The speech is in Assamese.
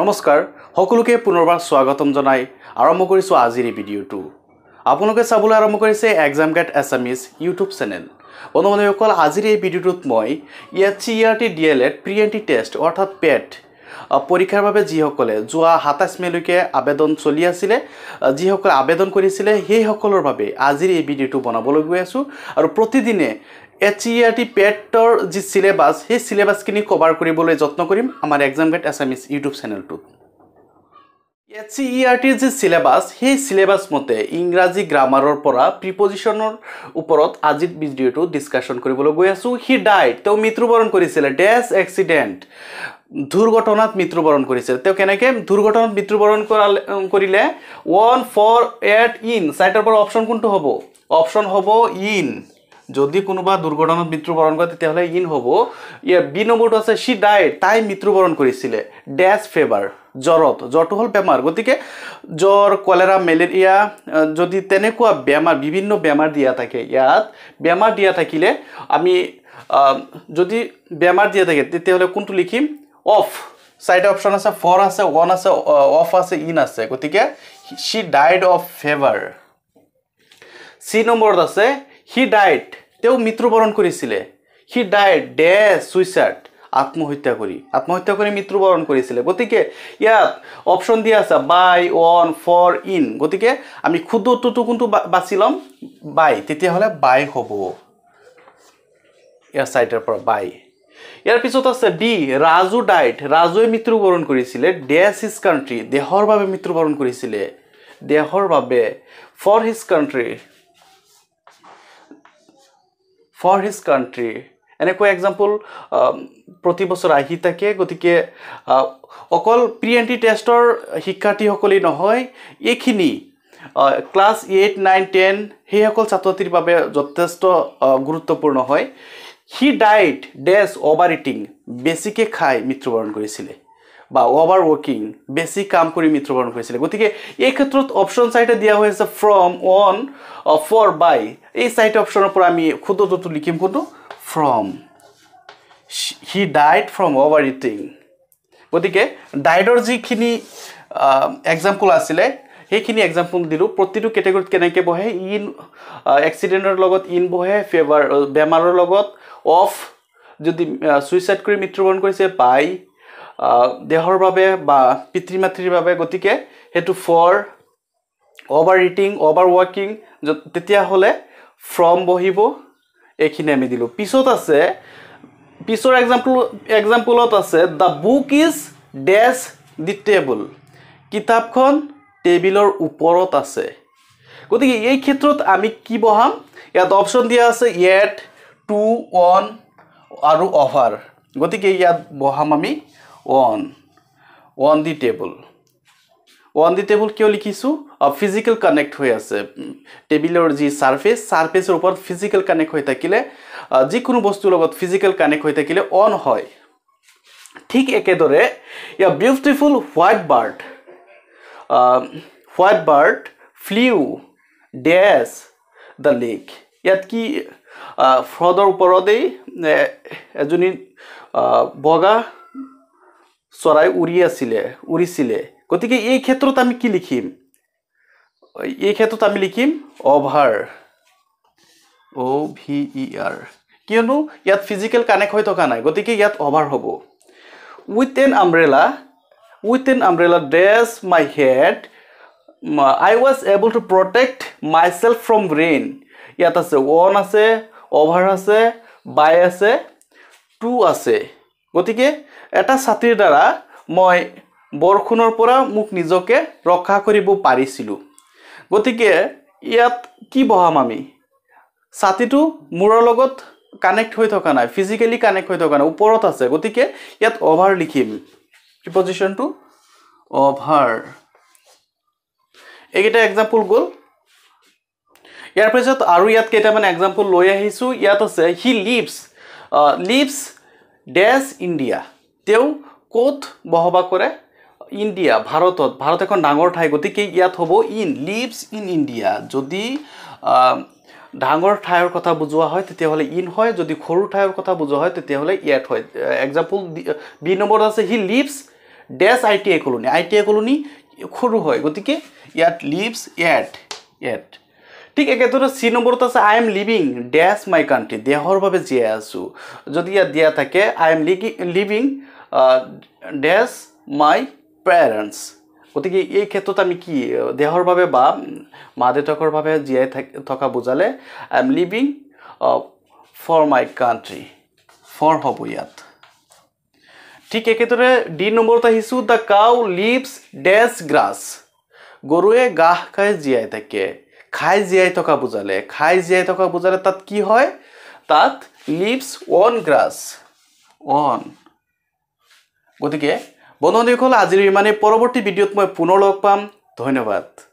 নমস্কাৰ সকলোকে পুনৰবাৰ স্বাগতম জনাই আৰম্ভ কৰিছোঁ আজিৰ এই ভিডিঅ'টো আপোনালোকে চাবলৈ আৰম্ভ কৰিছে exam guide Assamese YouTube channel বন্ধু বান্ধৱীসকল আজিৰ এই ভিডিঅ'টোত মই ইয়াত C R T D El Ed pre entry test অৰ্থাৎ পেট e পৰীক্ষাৰ বাবে যিসকলে যোৱা সাতাইছ মে'লৈকে আবেদন চলি আছিলে যিসকলে আবেদন কৰিছিলে সেইসকলৰ বাবে আজিৰ এই ভিডিঅ'টো বনাবলৈ গৈ আছোঁ আৰু প্ৰতিদিনে এইচ ই আৰ টি পেটৰ যি চিলেবাছ সেই চিলেবাছখিনি কভাৰ কৰিবলৈ যত্ন কৰিম আমাৰ এক্সাম গেট এছামিছ ইউটিউব চেনেলটোত এইচ চি ই আৰ টিৰ যি চিলেবাছ সেই চিলেবাছ মতে ইংৰাজী গ্ৰামাৰৰ পৰা প্ৰিপজিশ্যনৰ ওপৰত আজিৰ ভিডিঅ'টো ডিছকাশ্যন কৰিবলৈ গৈ আছোঁ সি ডাইট তেওঁ মৃত্যুবৰণ কৰিছিলে ডেচ এক্সিডেণ্ট দুৰ্ঘটনাত মৃত্যুবৰণ কৰিছিলে তেওঁ কেনেকৈ দুৰ্ঘটনাত মৃত্যুবৰণ কৰালে কৰিলে ওৱান ফ'ৰ এট ইন চাইটৰ পৰা অপশ্যন কোনটো হ'ব অপশ্যন হ'ব ইন যদি কোনোবা দুৰ্ঘটনাত মৃত্যুবৰণ কৰে তেতিয়াহ'লে ইন হ'ব বি নম্বৰটো আছে চি ডাই তাই মৃত্যুবৰণ কৰিছিলে ডেছ ফেভাৰ জ্বৰত জ্বৰটো হ'ল বেমাৰ গতিকে জ্বৰ কলেৰা মেলেৰিয়া যদি তেনেকুৱা বেমাৰ বিভিন্ন বেমাৰ দিয়া থাকে ইয়াত বেমাৰ দিয়া থাকিলে আমি যদি বেমাৰ দিয়া থাকে তেতিয়াহ'লে কোনটো লিখিম অফ চাইড অপশ্যন আছে ফৰ আছে ওৱান আছে অফ আছে ইন আছে গতিকে she died of fever C নম্বৰত আছে সি ডাইট তেওঁ মৃত্যুবৰণ কৰিছিলে সি ডাই ডে চুইচাইড আত্মহত্যা কৰি আত্মহত্যা কৰি মৃত্যুবৰণ কৰিছিলে গতিকে ইয়াত অপশ্যন দিয়া আছে বাই ওৱান ফৰ ইন গতিকে আমি ক্ষুদ্ৰ উত্তৰটো কোনটো বাচি ল'ম বাই তেতিয়াহ'লে বাই হ'ব ইয়াৰ চাইডৰ পৰা বাই ইয়াৰ পিছত আছে ডি ৰাজু ডাইট ৰাজুৱে মৃত্যুবৰণ কৰিছিলে ডেছ হিজ কাণ্ট্ৰি দেহৰ বাবে মৃত্যুবৰণ কৰিছিলে দেহৰ বাবে for his country for his country এনেকুৱা এক্সাম্পল প্ৰতি বছৰ আহি থাকে গতিকে অকল প্ৰি এণ্ট্ৰি টেষ্টৰ শিক্ষাৰ্থীসকলেই নহয় এইখিনি ক্লাছ এইট নাইন টেন সেইসকল ছাত্ৰ ছাত্ৰীৰ বাবে যথেষ্ট গুৰুত্বপূৰ্ণ হয় she died dash overeating বেছিকৈ খাই মৃত্যুবৰণ কৰিছিলে বা অভাৰ ৱৰ্কিং বেছি কাম কৰি মৃত্যুবৰণ কৰিছিলে গতিকে এই ক্ষেত্ৰত অপশ্যন চাইটে দিয়া হৈছে ফ্ৰম অন ফৰ বাই এই চাইট অপশ্যনৰ পৰা আমি ক্ষুদ্ৰটো লিখিম কোনটো from he died from overeating গতিকে ডায়েটৰ যিখিনি এক্সাম্পল আছিলে সেইখিনি এক্সাম্পল দিলোঁ প্ৰতিটো কেটেগৰীত কেনেকৈ বহে ইন এক্সিডেণ্টৰ লগত ইন বহে ফেভাৰ বেমাৰৰ লগত অফ যদি ছুইচাইড কৰি মৃত্যুবৰণ কৰিছে বাই দেহৰ বাবে বা পিতৃ মাতৃৰ বাবে গতিকে সেইটো for overeating overworking তেতিয়াহ'লে ফ্ৰম বহিব এইখিনি আমি দিলোঁ পিছত আছে পিছৰ এক্সাম্পল এক্সাম্পলত আছে the book is dash the table কিতাপখন টেবিলৰ ওপৰত আছে গতিকে এই ক্ষেত্ৰত আমি কি বহাম ইয়াত অপশ্যন দিয়া আছে ইয়েট টু ওৱান আৰু অভাৰ গতিকে ইয়াত বহাম আমি on on the table on the table কিয় লিখিছোঁ ফিজিকেল কানেক্ট হৈ আছে টেবিলৰ যি ছাৰ্ফেচ ছাৰ্ফেচৰ ওপৰত ফিজিকেল কানেক্ট হৈ থাকিলে যিকোনো বস্তুৰ লগত ফিজিকেল কানেক্ট হৈ থাকিলে অন হয় ঠিক একেদৰে ইয়াৰ beautiful white bird white bird flew dash the lake ইয়াত কি ফ্ৰডৰ ওপৰতেই এজনী বগা চৰাই উৰি আছিলে উৰিছিলে গতিকে এই ক্ষেত্ৰত আমি কি লিখিম এই ক্ষেত্ৰত আমি লিখিম over O' V E R কিয়নো ইয়াত ফিজিকেল কানেক্ট হৈ থকা নাই গতিকে ইয়াত অভাৰ হ'ব with an umbrella with an umbrella dash my head I was able to protect myself from rain ইয়াত আছে ৱান আছে অভাৰ আছে বাই আছে টু আছে গতিকে এটা ছাতিৰ দ্বাৰা মই বৰষুণৰ পৰা মোক নিজকে ৰক্ষা কৰিব পাৰিছিলোঁ গতিকে ইয়াত কি বহাম আমি ছাতিটো মূৰৰ লগত কানেক্ট হৈ থকা নাই ফিজিকেলি কানেক্ট হৈ থকা নাই ওপৰত আছে গতিকে ইয়াত অভাৰ লিখিম প্ৰিপজিশ্যনটো অভাৰ এইকেইটা এক্সাম্পল গ'ল ইয়াৰ পিছত আৰু ইয়াত কেইটামান এক্সাম্পল লৈ আহিছোঁ ইয়াত আছে হি লিপছ লিপছ ডেছ ইণ্ডিয়া তেওঁ ক'ত বসবাস কৰে ইণ্ডিয়া ভাৰতত ভাৰত এখন ডাঙৰ ঠাই গতিকে ইয়াত হ'ব ইন লিভছ ইন ইণ্ডিয়া যদি ডাঙৰ ঠাইৰ কথা বুজোৱা হয় তেতিয়াহ'লে ইন হয় যদি সৰু ঠাইৰ কথা বুজোৱা হয় তেতিয়াহ'লে ইয়াত হয় এক্সাম্পল বি নম্বৰত আছে she lives dash I T I colony I T I colony সৰু হয় গতিকে ইয়াত লিভছ এট এট ঠিক একেদৰে চি নম্বৰত আছে I am living dash my country দেহৰ বাবে জীয়াই আছোঁ যদি ইয়াত দিয়া থাকে আই এম লিগি লিভিং ডেছ মাই পেৰেণ্টছ গতিকে এই ক্ষেত্ৰত আমি কি দেহৰ বাবে বা মা দেউতাকৰ বাবে জীয়াই থাকি থকা বুজালে I am living for my country for হ'ব ইয়াত ঠিক একেদৰে ডি নম্বৰত আহিছোঁ the cow lives dash grass গৰুৱে ঘাঁহ খাই জীয়াই থাকে খাই জীয়াই থকা বুজালে খাই জীয়াই থকা বুজালে তাত কি হয় তাত লিভছ অন গ্ৰাছ অন গতিকে বন্ধুসকল আজিৰ ইমানেই পৰৱৰ্তী ভিডিঅ'ত মই পুনৰ লগ পাম ধন্যবাদ